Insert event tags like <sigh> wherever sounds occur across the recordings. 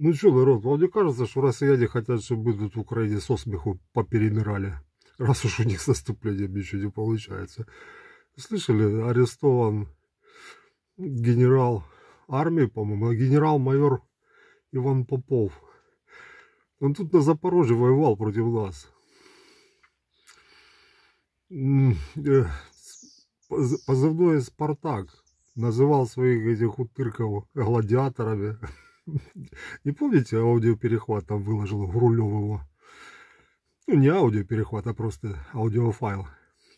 Ну что, народ, вам не кажется, что россияне хотят, чтобы мы тут в Украине со смеху поперемирали? Раз уж у них с наступлением ничего не получается. Слышали, арестован генерал армии, по-моему, а генерал-майор Иван Попов. Он тут на Запорожье воевал против нас. Э, позывной «Спартак» называл своих этих утырков гладиаторами. Не <laughs> помните, аудиоперехват там выложил Грулев его? Ну, не аудиоперехват, а просто аудиофайл.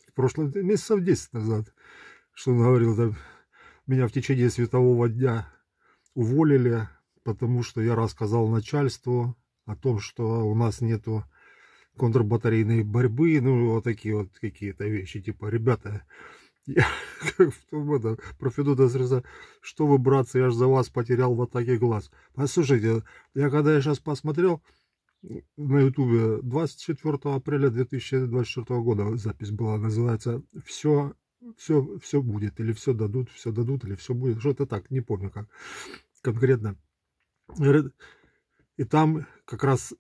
В прошлом месяцев 10 назад, что он говорил, там, меня в течение светового дня уволили, потому что я рассказал начальству о том, что у нас нету контрбатарейной борьбы, ну, вот такие вот какие-то вещи, типа, ребята, я <laughs> как в этом, профедута среза, что вы, братцы, я ж за вас потерял вот такие глаз. Послушайте, я когда я сейчас посмотрел на ютубе, 24 апреля 2024 года запись была, называется «Все, все, все будет» или «Все дадут», «Все дадут» или «Все будет», что-то так, не помню как конкретно. И там как раз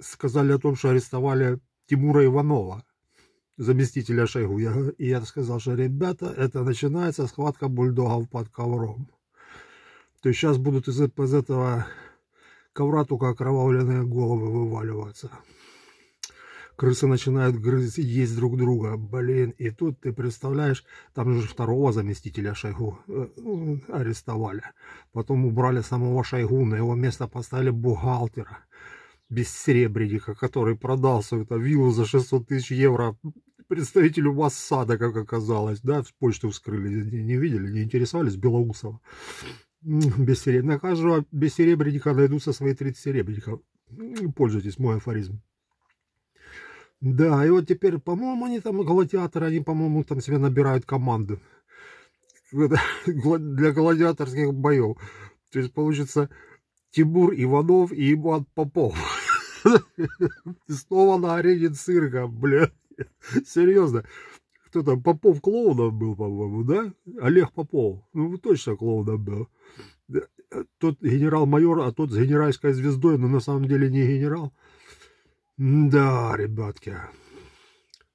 сказали о том, что арестовали Тимура Иванова заместителя Шойгу. Я, и я сказал, что, ребята, это начинается схватка бульдогов под ковром. То есть сейчас будут из, из этого ковра только окровавленные головы вываливаться. Крысы начинают грызть и есть друг друга. Блин, и тут ты представляешь, там же второго заместителя Шойгу э, арестовали. Потом убрали самого Шойгу, на его место поставили бухгалтера без бессеребренника, который продал свою эту виллу за 600 тысяч евро представителю Моссада, как оказалось, да, почту вскрыли, не, не видели, не интересовались, Белоусова. Без сереб... На каждого без серебряника найдутся свои 30 серебряников. Пользуйтесь, мой афоризм. Да, и вот теперь, по-моему, они там гладиаторы, они, по-моему, там себе набирают команды <laughs> для гладиаторских боев. То есть получится Тимур Иванов и Иван Попов. <laughs> И снова на арене цирка, блядь. <laughs> Серьезно. Кто там? Попов клоуном был, по-моему, да? Олег Попов. Ну, точно клоуном был. Тот генерал-майор, а тот с генеральской звездой, но на самом деле не генерал. Да, ребятки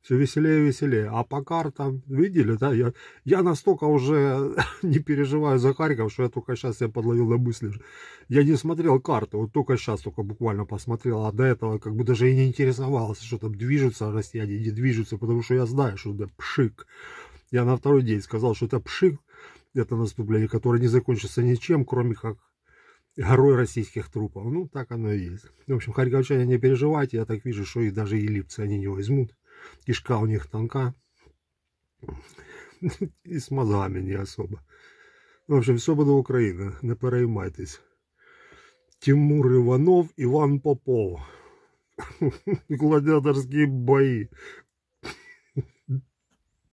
все веселее и веселее. А по картам, видели, да, я, я настолько уже <laughs> не переживаю за Харьков, что я только сейчас я подловил на мысли. Я не смотрел карты, вот только сейчас только буквально посмотрел, а до этого как бы даже и не интересовался, что там движутся россияне, не движутся, потому что я знаю, что это пшик. Я на второй день сказал, что это пшик, это наступление, которое не закончится ничем, кроме как горой российских трупов. Ну, так оно и есть. В общем, харьковчане, не переживайте, я так вижу, что их даже и липцы они не возьмут кишка у них тонка. и з мозгами не особо. В общем, все буде Україна, не переймайтесь. Тимур Иванов, Иван Попов. <laughs> гладиаторские бои.